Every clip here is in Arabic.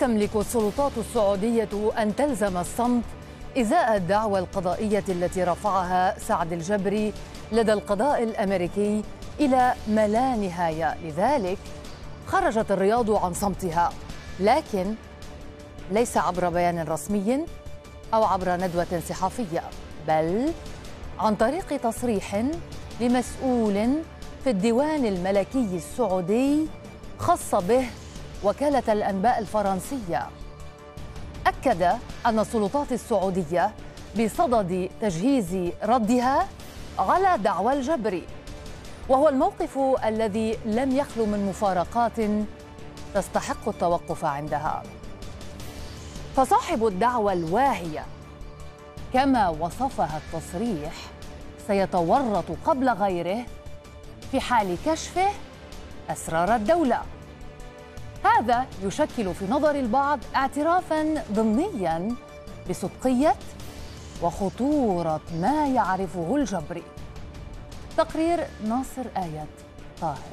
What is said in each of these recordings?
تملك السلطات السعودية أن تلزم الصمت إزاء الدعوى القضائية التي رفعها سعد الجبري لدى القضاء الأمريكي إلى ما لا نهاية لذلك خرجت الرياض عن صمتها لكن ليس عبر بيان رسمي أو عبر ندوة صحفية بل عن طريق تصريح لمسؤول في الديوان الملكي السعودي خص به وكالة الأنباء الفرنسية أكد أن السلطات السعودية بصدد تجهيز ردها على دعوى الجبر وهو الموقف الذي لم يخلو من مفارقات تستحق التوقف عندها فصاحب الدعوى الواهية كما وصفها التصريح سيتورط قبل غيره في حال كشفه أسرار الدولة هذا يشكل في نظر البعض اعترافا ضمنيا بصدقيه وخطوره ما يعرفه الجبري تقرير ناصر ايه طاهر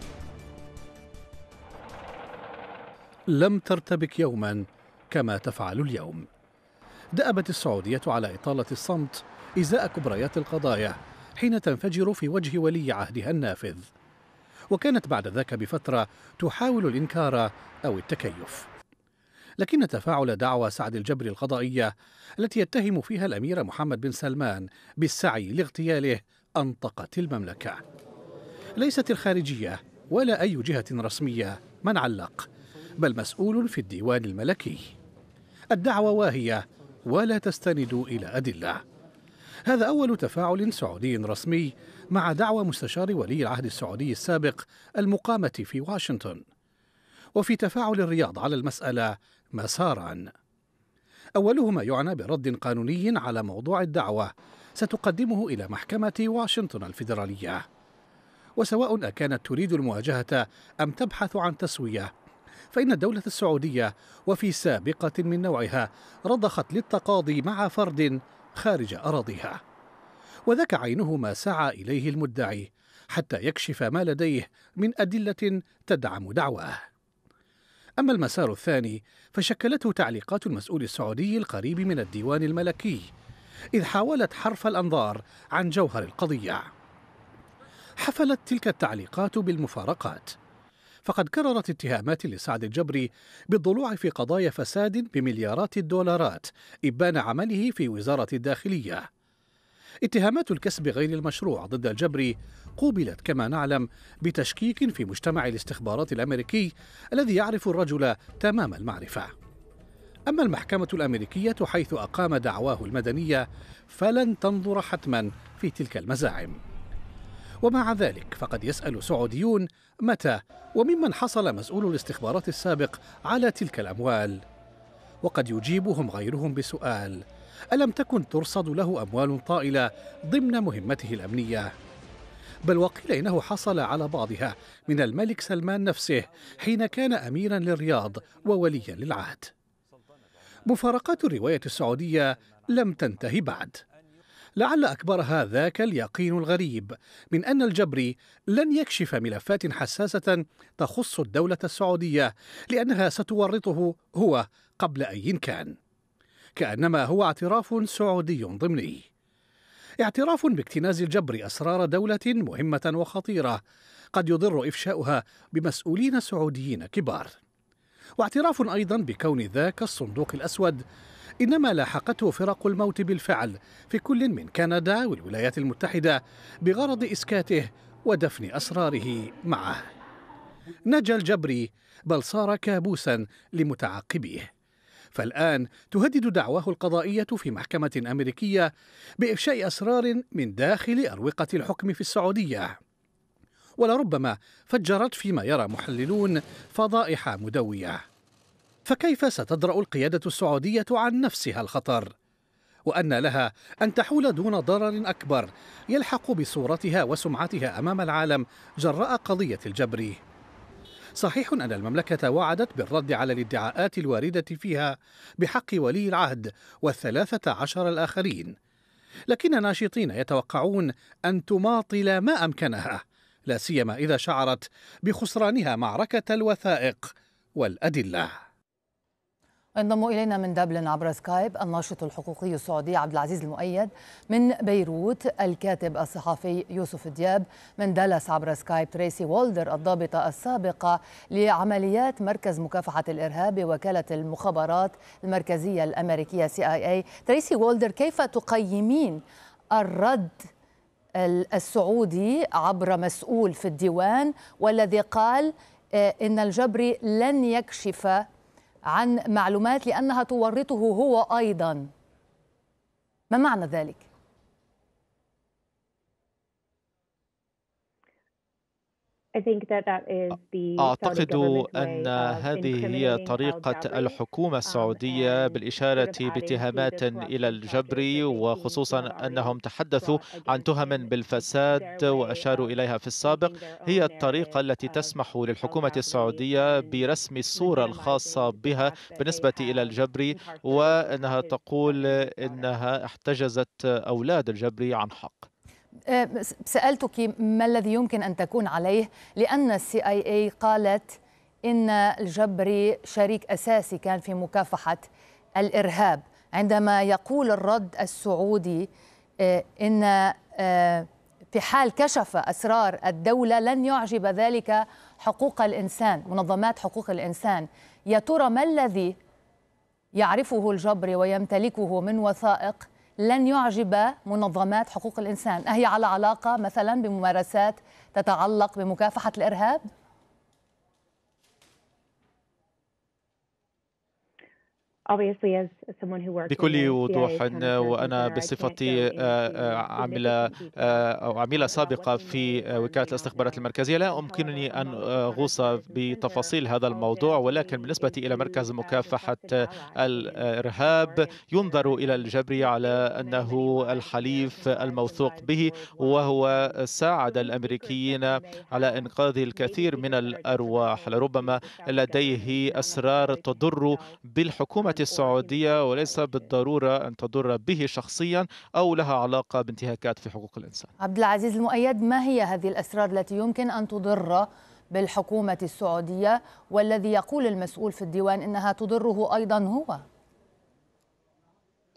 لم ترتبك يوما كما تفعل اليوم دأبت السعودية على إطالة الصمت إزاء كبريات القضايا حين تنفجر في وجه ولي عهدها النافذ وكانت بعد ذاك بفترة تحاول الإنكار أو التكيف لكن تفاعل دعوى سعد الجبر القضائية التي يتهم فيها الأمير محمد بن سلمان بالسعي لاغتياله أنطقت المملكة ليست الخارجية ولا أي جهة رسمية من علق بل مسؤول في الديوان الملكي الدعوة واهية ولا تستند إلى أدلة هذا أول تفاعل سعودي رسمي مع دعوى مستشار ولي العهد السعودي السابق المقامة في واشنطن وفي تفاعل الرياض على المسألة مسارا أولهما يعنى برد قانوني على موضوع الدعوة ستقدمه إلى محكمة واشنطن الفيدرالية وسواء أكانت تريد المواجهة أم تبحث عن تسوية فإن الدولة السعودية وفي سابقة من نوعها رضخت للتقاضي مع فرد خارج أراضيها وذاك عينه ما سعى إليه المدعي حتى يكشف ما لديه من أدلة تدعم دعواه أما المسار الثاني فشكلته تعليقات المسؤول السعودي القريب من الديوان الملكي إذ حاولت حرف الأنظار عن جوهر القضية حفلت تلك التعليقات بالمفارقات فقد كررت اتهامات لسعد الجبري بالضلوع في قضايا فساد بمليارات الدولارات إبان عمله في وزارة الداخلية اتهامات الكسب غير المشروع ضد الجبري قوبلت كما نعلم بتشكيك في مجتمع الاستخبارات الامريكي الذي يعرف الرجل تمام المعرفه اما المحكمه الامريكيه حيث اقام دعواه المدنيه فلن تنظر حتما في تلك المزاعم ومع ذلك فقد يسال سعوديون متى وممن حصل مسؤول الاستخبارات السابق على تلك الاموال وقد يجيبهم غيرهم بسؤال ألم تكن ترصد له أموال طائلة ضمن مهمته الأمنية بل وقيل إنه حصل على بعضها من الملك سلمان نفسه حين كان أميرا للرياض ووليا للعهد مفارقات الرواية السعودية لم تنتهي بعد لعل أكبرها ذاك اليقين الغريب من أن الجبري لن يكشف ملفات حساسة تخص الدولة السعودية لأنها ستورطه هو قبل أي كان كأنما هو اعتراف سعودي ضمني اعتراف باكتناز الجبر أسرار دولة مهمة وخطيرة قد يضر إفشاؤها بمسؤولين سعوديين كبار واعتراف أيضا بكون ذاك الصندوق الأسود إنما لاحقته فرق الموت بالفعل في كل من كندا والولايات المتحدة بغرض إسكاته ودفن أسراره معه نجا الجبري بل صار كابوسا لمتعقبيه فالآن تهدد دعواه القضائية في محكمة أمريكية بإفشاء أسرار من داخل أروقة الحكم في السعودية ولربما فجرت فيما يرى محللون فضائح مدوية فكيف ستدرأ القيادة السعودية عن نفسها الخطر؟ وأن لها أن تحول دون ضرر أكبر يلحق بصورتها وسمعتها أمام العالم جراء قضية الجبري صحيح أن المملكة وعدت بالرد على الادعاءات الواردة فيها بحق ولي العهد والثلاثة عشر الآخرين لكن ناشطين يتوقعون أن تماطل ما أمكنها لا سيما إذا شعرت بخسرانها معركة الوثائق والأدلة انضم الينا من دبلن عبر سكايب الناشط الحقوقي السعودي عبد العزيز المؤيد من بيروت الكاتب الصحفي يوسف دياب من دالاس عبر سكايب تريسي وولدر الضابطه السابقه لعمليات مركز مكافحه الارهاب بوكاله المخابرات المركزيه الامريكيه سي اي اي تريسي وولدر كيف تقيمين الرد السعودي عبر مسؤول في الديوان والذي قال آه، ان الجبري لن يكشف عن معلومات لأنها تورطه هو أيضا ما معنى ذلك؟ أعتقد أن هذه هي طريقة الحكومة um, السعودية بالإشارة باتهامات إلى الجبر وخصوصا أنهم تحدثوا عن تهم بالفساد وأشاروا إليها في السابق هي الطريقة التي تسمح للحكومة السعودية برسم الصورة الخاصة بها بالنسبة إلى الجبر وأنها تقول أنها احتجزت أولاد الجبر عن حق آه، سألتك ما الذي يمكن أن تكون عليه لأن السي آي اي قالت إن الجبري شريك أساسي كان في مكافحة الإرهاب عندما يقول الرد السعودي آه، إن آه، في حال كشف أسرار الدولة لن يعجب ذلك حقوق الإنسان منظمات حقوق الإنسان يا ترى ما الذي يعرفه الجبري ويمتلكه من وثائق لن يعجب منظمات حقوق الإنسان أهي على علاقة مثلا بممارسات تتعلق بمكافحة الإرهاب؟ بكل وضوح وانا بصفتي آه، آه، عامله آه، او عميله سابقه في وكاله الاستخبارات المركزيه لا يمكنني ان اغوص بتفاصيل هذا الموضوع ولكن بالنسبه الى مركز مكافحه الارهاب ينظر الى الجبري على انه الحليف الموثوق به وهو ساعد الامريكيين على انقاذ الكثير من الارواح لربما لديه اسرار تضر بالحكومه السعودية وليس بالضرورة أن تضر به شخصيا أو لها علاقة بانتهاكات في حقوق الإنسان عبد العزيز المؤيد ما هي هذه الأسرار التي يمكن أن تضر بالحكومة السعودية والذي يقول المسؤول في الديوان إنها تضره أيضا هو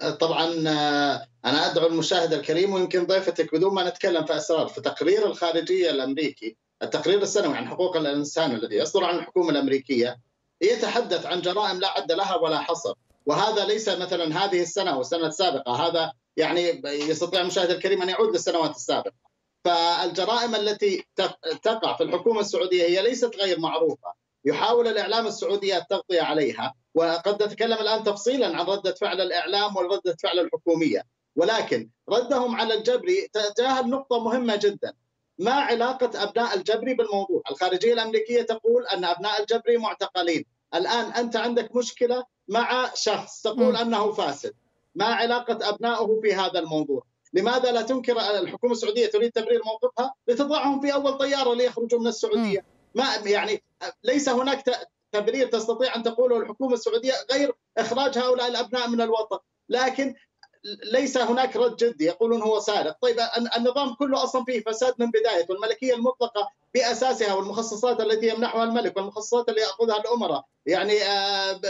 أه، طبعا أه، انا ادعو المشاهد الكريم ويمكن ضيفتك بدون ما نتكلم في اسرار في تقرير الخارجيه الامريكي التقرير السنوي عن حقوق الانسان الذي يصدر عن الحكومه الامريكيه يتحدث عن جرائم لا عد لها ولا حصر وهذا ليس مثلا هذه السنه أو السنة السابقه هذا يعني يستطيع المشاهد الكريم ان يعود للسنوات السابقه فالجرائم التي تقع في الحكومه السعوديه هي ليست غير معروفه يحاول الاعلام السعودي التغطيه عليها وقد نتكلم الان تفصيلا عن رده فعل الاعلام ورده فعل الحكوميه ولكن ردهم على الجبري تجاهل نقطه مهمه جدا ما علاقة أبناء الجبري بالموضوع الخارجية الأمريكية تقول أن أبناء الجبري معتقلين الآن أنت عندك مشكلة مع شخص تقول أنه فاسد ما علاقة أبنائه في هذا الموضوع لماذا لا تنكر الحكومة السعودية تريد تبرير موقفها لتضعهم في أول طيارة ليخرجوا من السعودية ما يعني ليس هناك تبرير تستطيع أن تقوله الحكومة السعودية غير إخراج هؤلاء الأبناء من الوطن لكن ليس هناك رد جدي يقولون هو سارق طيب النظام كله أصلا فيه فساد من بداية والملكية المطلقة بأساسها والمخصصات التي يمنحها الملك والمخصصات اللي يأخذها الأمراء يعني آه،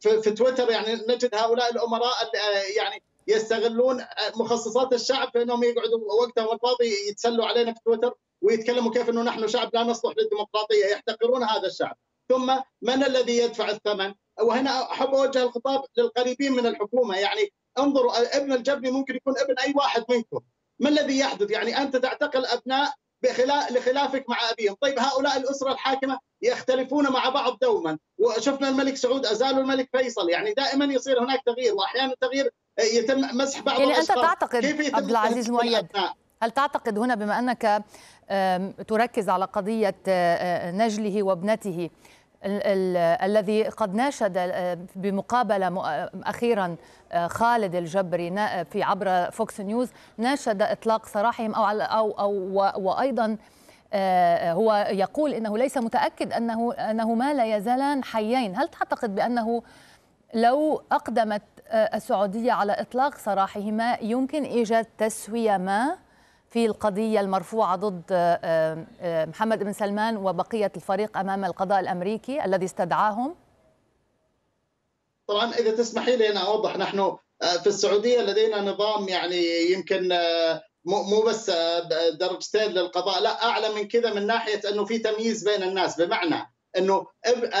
في تويتر يعني نجد هؤلاء الأمراء آه، يعني يستغلون آه، مخصصات الشعب في انهم يقعدوا وقتهم الفاضي يتسلوا علينا في تويتر ويتكلموا كيف انه نحن شعب لا نصلح للديمقراطيه يحتقرون هذا الشعب ثم من الذي يدفع الثمن؟ وهنا احب اوجه الخطاب للقريبين من الحكومه يعني انظروا ابن الجبني ممكن يكون ابن اي واحد منكم ما الذي يحدث يعني انت تعتقل ابناء بخلاف لخلافك مع ابيهم، طيب هؤلاء الاسره الحاكمه يختلفون مع بعض دوما، وشفنا الملك سعود ازالوا الملك فيصل، يعني دائما يصير هناك تغيير واحيانا التغيير آه، يتم مسح بعض يعني الأسرة. انت تعتقد كيف عبد العزيز المؤيد هل تعتقد هنا بما انك تركز على قضيه آه، آه، نجله وابنته الذي قد ناشد آه، بمقابله اخيرا آه، خالد الجبري في عبر فوكس نيوز ناشد اطلاق سراحهم او او او وايضا آه، هو يقول انه ليس متاكد انه انهما لا يزالان حيين هل تعتقد بانه لو اقدمت السعوديه على اطلاق سراحهما يمكن ايجاد تسويه ما في القضية المرفوعة ضد آه، آه، محمد بن سلمان وبقية الفريق أمام القضاء الأمريكي الذي استدعاهم؟ طبعا إذا تسمحي لي أنا أوضح نحن آه، في السعودية لدينا نظام يعني يمكن مو بس درجتين للقضاء لا أعلى من كذا من ناحية أنه في تمييز بين الناس بمعنى أنه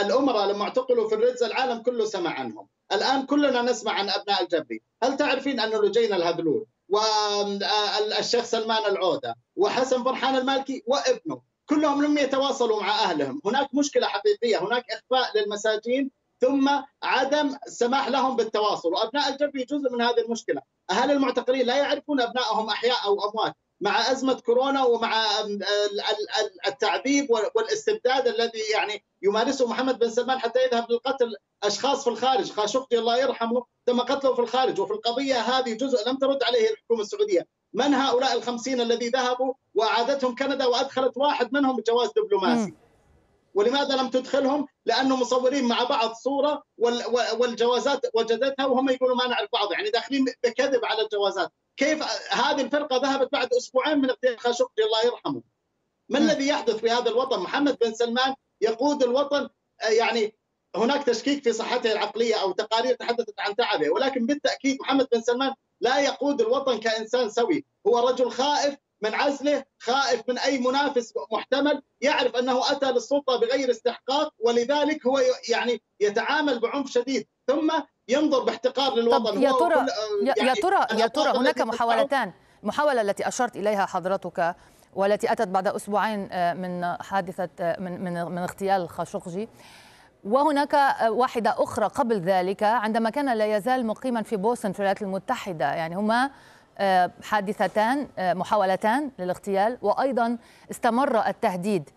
الأمراء لما اعتقلوا في الريدز العالم كله سمع عنهم الآن كلنا نسمع عن أبناء الجبري هل تعرفين أن لجينا الهبلول والشيخ سلمان العوده وحسن فرحان المالكي وابنه كلهم لم يتواصلوا مع اهلهم، هناك مشكله حقيقيه، هناك اخفاء للمساجين ثم عدم السماح لهم بالتواصل، وابناء الجبهه جزء من هذه المشكله، أهل المعتقلين لا يعرفون ابنائهم احياء او اموات، مع ازمه كورونا ومع التعذيب والاستبداد الذي يعني يمارسه محمد بن سلمان حتى يذهب للقتل اشخاص في الخارج، خاشقجي الله يرحمه تم قتله في الخارج وفي القضيه هذه جزء لم ترد عليه الحكومه السعوديه، من هؤلاء الخمسين الذي ذهبوا واعادتهم كندا وادخلت واحد منهم بجواز دبلوماسي؟ ولماذا لم تدخلهم؟ لانه مصورين مع بعض صوره والجوازات وجدتها وهم يقولوا ما نعرف بعض يعني داخلين بكذب على الجوازات، كيف هذه الفرقه ذهبت بعد اسبوعين من اغتيال خاشقجي الله يرحمه ما نعم. الذي يحدث في هذا الوطن محمد بن سلمان يقود الوطن آه، يعني هناك تشكيك في صحته العقليه او تقارير تحدثت عن تعبه ولكن بالتاكيد محمد بن سلمان لا يقود الوطن كانسان سوي هو رجل خائف من عزله خائف من اي منافس محتمل يعرف انه اتى للسلطه بغير استحقاق ولذلك هو يعني يتعامل بعنف شديد ثم ينظر باحتقار للوطن يا ترى يا يعني ترى يا ترى هناك محاولتان المحاولة التي أشرت إليها حضرتك والتي أتت بعد أسبوعين آه، من حادثة آه، من من من اغتيال خاشقجي وهناك آه، واحدة أخرى قبل ذلك عندما كان لا يزال مقيما في بوسن في الولايات المتحدة يعني هما حادثتان محاولتان للاغتيال وأيضا استمر التهديد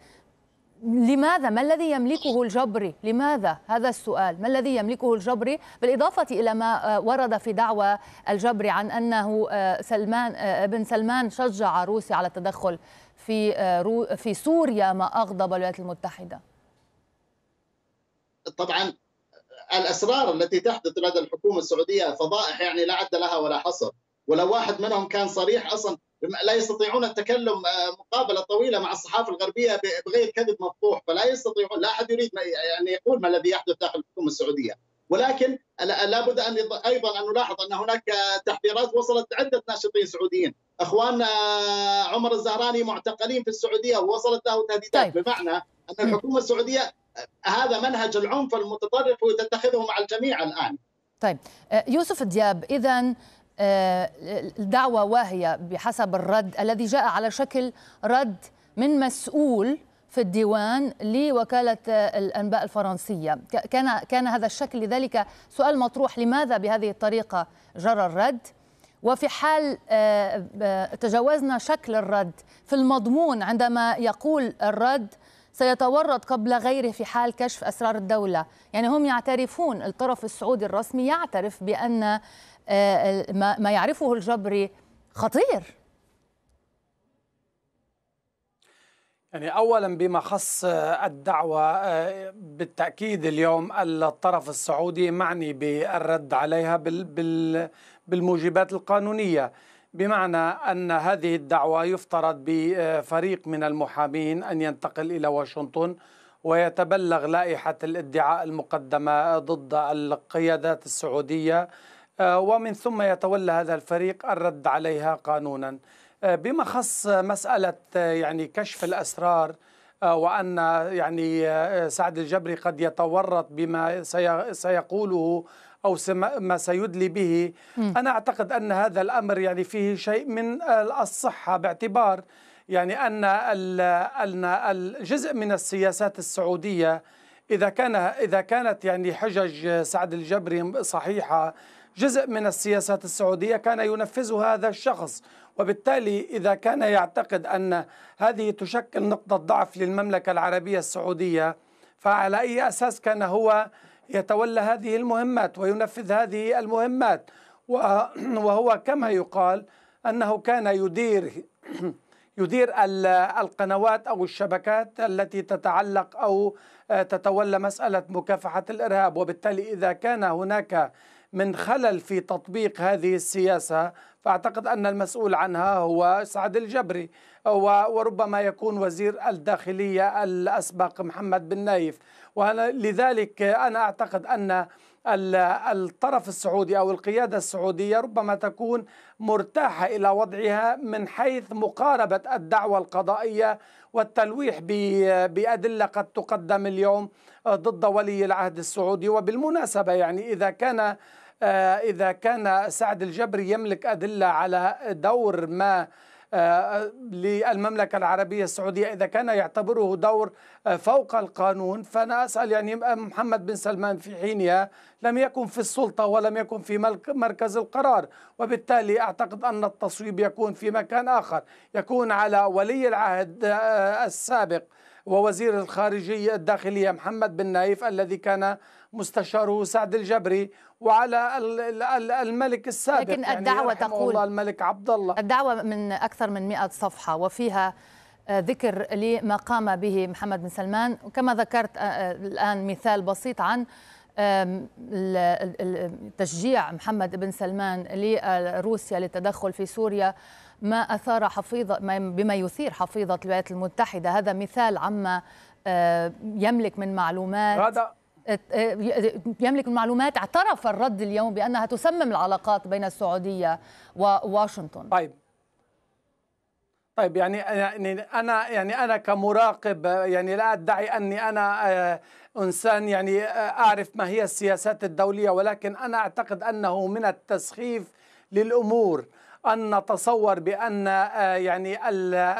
لماذا ما الذي يملكه الجبري لماذا هذا السؤال ما الذي يملكه الجبري بالإضافة إلى ما آه، ورد في دعوى الجبري عن أنه آه، سلمان آه، بن سلمان شجع روسيا على التدخل في في سوريا ما أغضب الولايات المتحدة طبعا الأسرار التي تحدث لدى الحكومة السعودية فضائح يعني لا عد لها ولا حصر ولو واحد منهم كان صريح أصلا لا يستطيعون التكلم آه، مقابله طويله مع الصحافه الغربيه بغير كذب مفضوح فلا يستطيعون لا احد يريد يعني يقول ما الذي يحدث داخل الحكومه السعوديه ولكن لابد ان ايضا ان نلاحظ ان هناك تحذيرات وصلت عده ناشطين سعوديين اخواننا آه، عمر الزهراني معتقلين في السعوديه ووصلت له تهديدات طيب. بمعنى ان الحكومه السعوديه آه، هذا منهج العنف المتطرف وتتخذه مع الجميع الان طيب يوسف دياب اذا آه، الدعوة واهية بحسب الرد الذي جاء على شكل رد من مسؤول في الديوان لوكالة الأنباء الفرنسية كان, كان هذا الشكل لذلك سؤال مطروح لماذا بهذه الطريقة جرى الرد وفي حال آه، آه، تجاوزنا شكل الرد في المضمون عندما يقول الرد سيتورط قبل غيره في حال كشف أسرار الدولة يعني هم يعترفون الطرف السعودي الرسمي يعترف بأن آه، ما يعرفه الجبري خطير يعني اولا بما خص الدعوه آه، بالتاكيد اليوم الطرف السعودي معني بالرد عليها بالموجبات القانونيه بمعنى ان هذه الدعوه يفترض بفريق من المحامين ان ينتقل الى واشنطن ويتبلغ لائحه الادعاء المقدمه ضد القيادات السعوديه آه، ومن ثم يتولى هذا الفريق الرد عليها قانونا آه، بما خص مسألة آه، يعني كشف الأسرار وأن يعني سعد الجبري قد يتورط بما سيقوله أو ما سيدلي به أنا أعتقد أن هذا الأمر يعني فيه شيء من الصحة باعتبار يعني أن أن الجزء من السياسات السعودية إذا كان إذا كانت يعني حجج سعد الجبري صحيحة جزء من السياسات السعودية كان ينفذه هذا الشخص وبالتالي إذا كان يعتقد أن هذه تشكل نقطة ضعف للمملكة العربية السعودية فعلى أي أساس كان هو يتولى هذه المهمات وينفذ هذه المهمات وهو كما يقال أنه كان يدير يدير القنوات او الشبكات التي تتعلق او آه، تتولى مساله مكافحه الارهاب وبالتالي اذا كان هناك من خلل في تطبيق هذه السياسة فأعتقد أن المسؤول عنها هو سعد الجبري وربما يكون وزير الداخلية الأسبق محمد بن نايف ولذلك أنا أعتقد أن الطرف السعودي أو القيادة السعودية ربما تكون مرتاحة إلى وضعها من حيث مقاربة الدعوة القضائية والتلويح بأدلة قد تقدم اليوم ضد ولي العهد السعودي وبالمناسبة يعني إذا كان آه، إذا كان سعد الجبري يملك أدلة على دور ما آه، للمملكة العربية السعودية إذا كان يعتبره دور آه، فوق القانون فأنا أسأل يعني محمد بن سلمان في حينها لم يكن في السلطة ولم يكن في مركز القرار وبالتالي أعتقد أن التصويب يكون في مكان آخر يكون على ولي العهد السابق ووزير الخارجية الداخلية محمد بن نايف الذي كان مستشاره سعد الجبري وعلى الملك السابق لكن يعني الدعوة يعني تقول الله الملك عبد الله الدعوة من أكثر من 100 صفحة وفيها آه، ذكر لما قام به محمد بن سلمان كما ذكرت آه، آه، الآن مثال بسيط عن تشجيع محمد بن سلمان لروسيا للتدخل في سوريا ما أثار حفيظة بما يثير حفيظة الولايات المتحدة هذا مثال عما آه، يملك من معلومات هذا آه، آه، يملك المعلومات اعترف الرد اليوم بأنها تسمم العلاقات بين السعودية وواشنطن طيب طيب يعني انا يعني انا يعني كمراقب يعني لا ادعي اني انا انسان يعني اعرف ما هي السياسات الدوليه ولكن انا اعتقد انه من التسخيف للامور أن نتصور بأن آه، يعني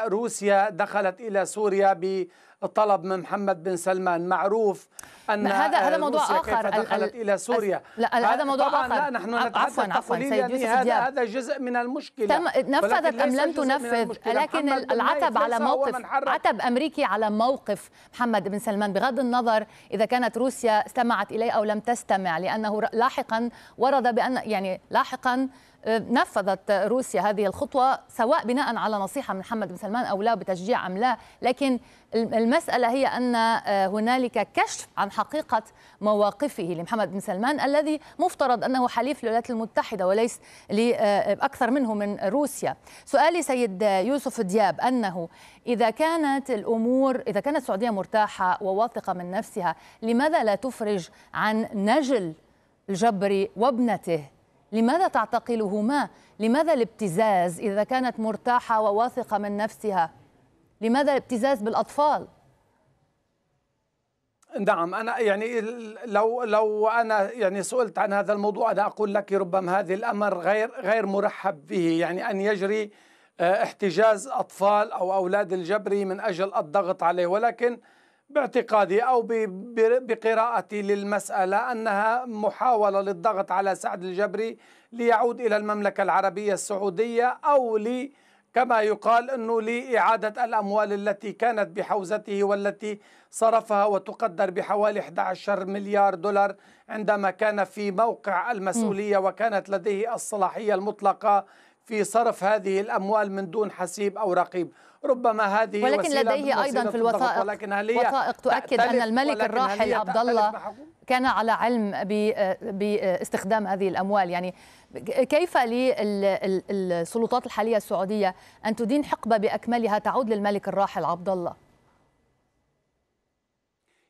روسيا دخلت إلى سوريا ب طلب من محمد بن سلمان معروف ان هذا هذا آه، موضوع اخر كيف دخلت الى سوريا لا هذا موضوع طبعا اخر لا نحن نتحدث عفوا عفوا سيد يوسف هذا هذا جزء من المشكله تم نفذت ام لم تنفذ لكن العتب على موقف عتب امريكي على موقف محمد بن سلمان بغض النظر اذا كانت روسيا استمعت اليه او لم تستمع لانه لاحقا ورد بان يعني لاحقا نفذت روسيا هذه الخطوة سواء بناء على نصيحة من محمد بن سلمان أو لا بتشجيع أم لا لكن المسألة هي أن آه، هنالك كشف عن حقيقة مواقفه لمحمد بن سلمان الذي مفترض أنه حليف الولايات المتحدة وليس آه، أكثر منه من روسيا سؤالي سيد يوسف دياب أنه إذا كانت الأمور إذا كانت السعودية مرتاحة وواثقة من نفسها لماذا لا تفرج عن نجل الجبري وابنته لماذا تعتقلهما لماذا الابتزاز اذا كانت مرتاحه وواثقه من نفسها لماذا الابتزاز بالاطفال نعم انا يعني لو لو انا يعني سئلت عن هذا الموضوع انا اقول لك ربما هذا الامر غير غير مرحب به يعني ان يجري آه، احتجاز اطفال او اولاد الجبري من اجل الضغط عليه ولكن باعتقادي او بقراءتي للمساله انها محاوله للضغط على سعد الجبري ليعود الى المملكه العربيه السعوديه او ل كما يقال انه لاعاده الاموال التي كانت بحوزته والتي صرفها وتقدر بحوالي 11 مليار دولار عندما كان في موقع المسؤوليه وكانت لديه الصلاحيه المطلقه في صرف هذه الأموال من دون حسيب أو رقيب ربما هذه ولكن لديه أيضا في الوثائق ولكن وثائق تؤكد أن الملك الراحل عبد الله كان على علم آه، باستخدام هذه الأموال يعني كيف للسلطات الحالية السعودية أن تدين حقبة بأكملها تعود للملك الراحل عبد الله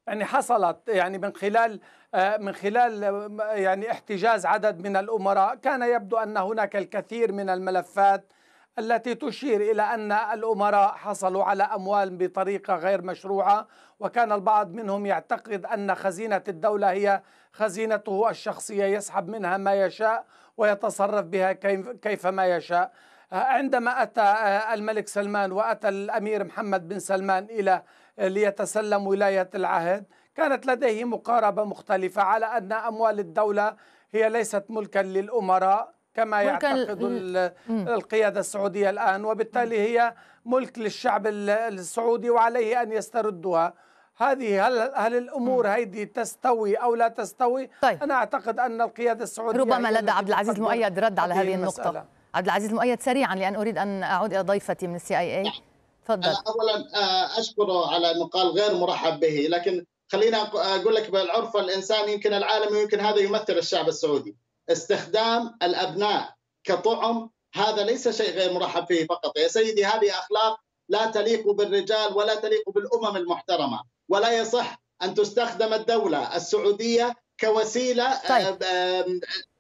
يعني حصلت يعني من خلال آه، من خلال آه، يعني احتجاز عدد من الامراء كان يبدو ان هناك الكثير من الملفات التي تشير الى ان الامراء حصلوا على اموال بطريقه غير مشروعه وكان البعض منهم يعتقد ان خزينه الدوله هي خزينته الشخصيه يسحب منها ما يشاء ويتصرف بها كيف ما يشاء آه، عندما اتى الملك سلمان واتى الامير محمد بن سلمان الى ليتسلم ولايه العهد كانت لديه مقاربة مختلفة على أن أموال الدولة هي ليست ملكا للأمراء كما يعتقد القيادة السعودية الآن وبالتالي هي ملك للشعب السعودي وعليه أن يستردها هذه هل هل الامور هذه تستوي او لا تستوي؟ طيب. انا اعتقد ان القياده السعوديه ربما لدى عبد العزيز المؤيد رد على هذه المسألة. النقطه. عبد العزيز المؤيد سريعا لان اريد ان اعود الى ضيفتي من السي اي اي. نعم. تفضل. اولا آه، اشكره على مقال غير مرحب به لكن خلينا اقول لك بالعرف الانساني يمكن العالمي ويمكن هذا يمثل الشعب السعودي استخدام الابناء كطعم هذا ليس شيء غير مرحب فيه فقط يا سيدي هذه اخلاق لا تليق بالرجال ولا تليق بالامم المحترمه ولا يصح ان تستخدم الدوله السعوديه كوسيله طيب. آه،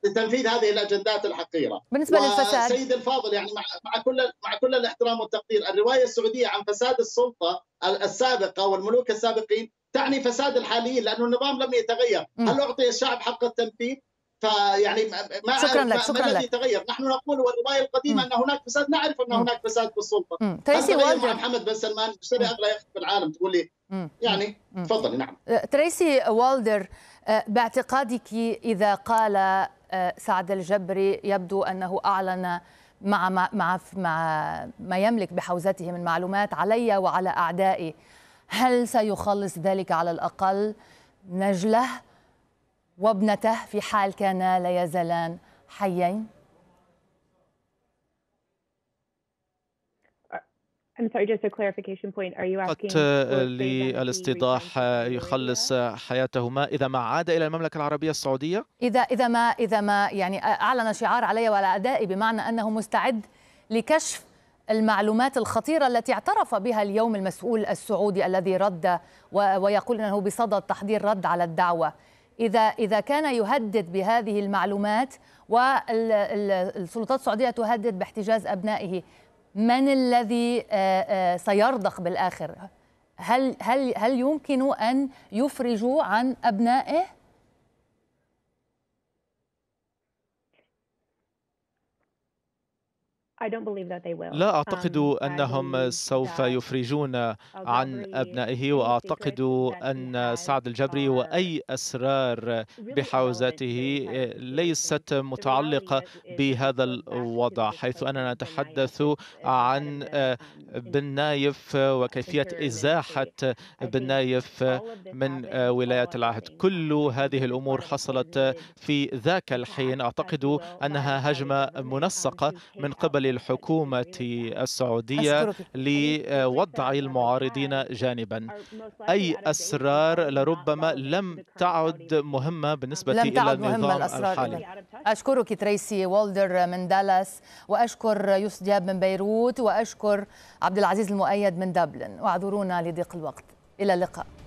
لتنفيذ هذه الاجندات الحقيره. بالنسبه للفساد سيد الفاضل يعني مع كل مع كل الاحترام والتقدير الروايه السعوديه عن فساد السلطه السابقه والملوك السابقين تعني فساد الحاليين لانه النظام لم يتغير، هل اعطي الشعب حق التنفيذ؟ فيعني ما شكرا لك شكرا لك تغير نحن نقول والروايه القديمه ان هناك فساد نعرف ان هناك فساد في السلطه تريسي والدر محمد بن سلمان اشتري اغلى يخت في العالم تقول لي يعني تفضلي نعم أه، تريسي والدر أه، باعتقادك اذا قال أه، سعد الجبري يبدو انه اعلن مع ما مع ما يملك بحوزته من معلومات علي وعلى اعدائي هل سيخلص ذلك على الأقل نجله وابنته في حال كانا لا يزالان حيين؟ فقط للاستيضاح يخلص حياتهما اذا ما عاد الى المملكه العربيه السعوديه اذا اذا ما اذا ما يعني اعلن شعار علي وعلى اعدائي بمعنى انه مستعد لكشف المعلومات الخطيرة التي اعترف بها اليوم المسؤول السعودي الذي رد ويقول أنه بصدد تحضير رد على الدعوة إذا إذا كان يهدد بهذه المعلومات والسلطات السعودية تهدد باحتجاز أبنائه من الذي آه، آه، سيرضخ بالآخر؟ هل هل هل يمكن أن يفرجوا عن أبنائه؟ I don't believe that they will. لا أعتقد um, أنهم سوف يفرجون عن أبنائه وأعتقد أن سعد الجبري وأي أسرار بحوزته ليست متعلقة بهذا الوضع حيث أننا نتحدث عن um, آه، بن نايف وكيفية إزاحة بن نايف من آه، ولاية العهد كل هذه الأمور حصلت في ذاك الحين أعتقد أنها هجمة um, منسقة من قبل للحكومة السعودية لوضع آه، المعارضين جانبا أي أسرار لربما لم تعد مهمة بالنسبة لم إلى النظام مهمة الأسرار الحالي أشكرك تريسي والدر من دالاس وأشكر يوسف دياب من بيروت وأشكر عبد العزيز المؤيد من دبلن واعذرونا لضيق الوقت إلى اللقاء